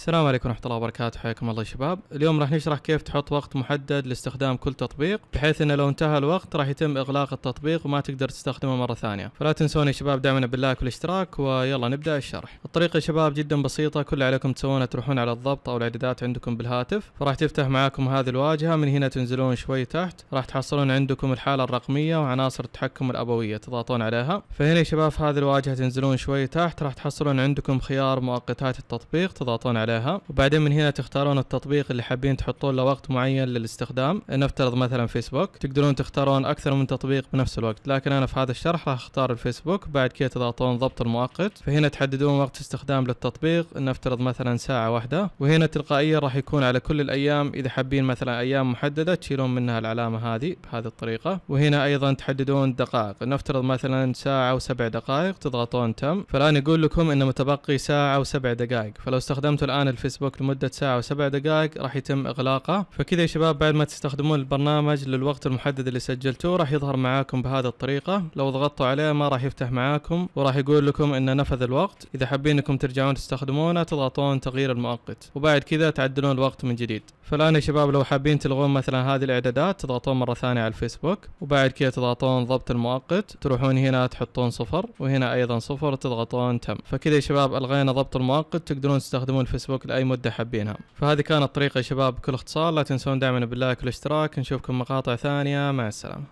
السلام عليكم ورحمة الله وبركاته حياكم الله يا شباب اليوم راح نشرح كيف تحط وقت محدد لاستخدام كل تطبيق بحيث انه لو انتهى الوقت راح يتم اغلاق التطبيق وما تقدر تستخدمه مرة ثانية فلا تنسون يا شباب دعمنا باللايك والاشتراك ويلا نبدأ الشرح الطريقة يا شباب جدا بسيطة كل اللي عليكم تسوونه تروحون على الضبط او الاعدادات عندكم بالهاتف فراح تفتح معاكم هذه الواجهة من هنا تنزلون شوي تحت راح تحصلون عندكم الحالة الرقمية وعناصر التحكم الابوية تضغطون عليها فهنا يا شباب في هذه الواجهة تنزلون شوي تحت راح تحصلون عندكم خيار مؤقتات التطبيق تضغطون عليها عليها وبعدين من هنا تختارون التطبيق اللي حابين تحطون له وقت معين للاستخدام نفترض مثلا فيسبوك تقدرون تختارون اكثر من تطبيق بنفس الوقت لكن انا في هذا الشرح راح اختار الفيسبوك بعد كذا تضغطون ضبط المؤقت فهنا تحددون وقت استخدام للتطبيق نفترض مثلا ساعة واحدة وهنا تلقائيا راح يكون على كل الايام اذا حابين مثلا ايام محددة تشيلون منها العلامة هذه بهذه الطريقة وهنا ايضا تحددون دقائق نفترض مثلا ساعة وسبع دقائق تضغطون تم فالان يقول لكم ان متبقي ساعة وسبع دقائق فلو استخدمتوا الان الآن الفيسبوك لمدة ساعة وسبع دقائق راح يتم إغلاقه فكذا يا شباب بعد ما تستخدمون البرنامج للوقت المحدد اللي سجلتوه راح يظهر معاكم بهذه الطريقة لو ضغطتوا عليه ما راح يفتح معاكم وراح يقول لكم إنه نفذ الوقت إذا حابين إنكم ترجعون تستخدمونه تضغطون تغيير المؤقت وبعد كذا تعدلون الوقت من جديد فالآن يا شباب لو حابين تلغون مثلا هذه الإعدادات تضغطون مرة ثانية على الفيسبوك وبعد كذا تضغطون ضبط المؤقت تروحون هنا تحطون صفر وهنا أيضا صفر تضغطون تم فكذا يا شباب ألغينا ضبط المؤقت تقدرون تستخدمون الفيسبوك الفيسبوك لاي مده حابينها فهذه كانت طريقه يا شباب بكل اختصار لا تنسون دعمنا باللايك والاشتراك نشوفكم مقاطع ثانيه مع السلامه